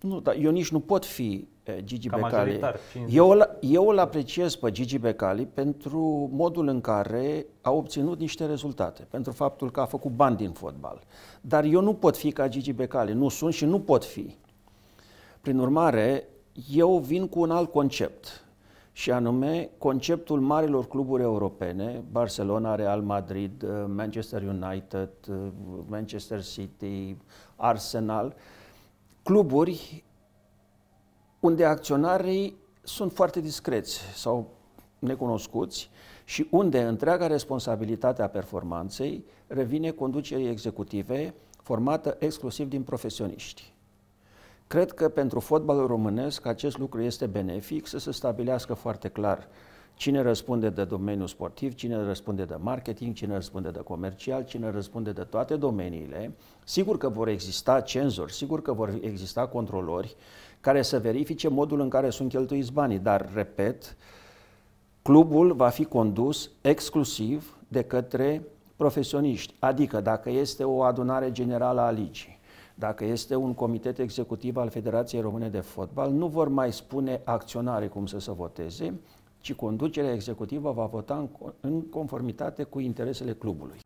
Nu, dar eu nici nu pot fi eh, Gigi Ca Becali. Eu, eu îl apreciez pe Gigi Becali pentru modul în care a obținut niște rezultate, pentru faptul că a făcut bani din fotbal. Dar eu nu pot fi ca Gigi Becali, nu sunt și nu pot fi. Prin urmare, eu vin cu un alt concept și anume conceptul marilor cluburi europene, Barcelona, Real Madrid, eh, Manchester United, eh, Manchester City, Arsenal, uh, cluburi unde acționarii sunt foarte discreți sau necunoscuți și unde întreaga responsabilitate a performanței revine conducerii executive formată exclusiv din profesioniști. Cred că pentru fotbalul românesc acest lucru este benefic să se stabilească foarte clar Cine răspunde de domeniul sportiv, cine răspunde de marketing, cine răspunde de comercial, cine răspunde de toate domeniile. Sigur că vor exista cenzori, sigur că vor exista controlori care să verifice modul în care sunt cheltuiți banii, dar, repet, clubul va fi condus exclusiv de către profesioniști. Adică dacă este o adunare generală a ligii, dacă este un comitet executiv al Federației Române de Fotbal, nu vor mai spune acționare cum să se voteze, ci conducerea executivă va vota în, conformitate cu interesele clubului.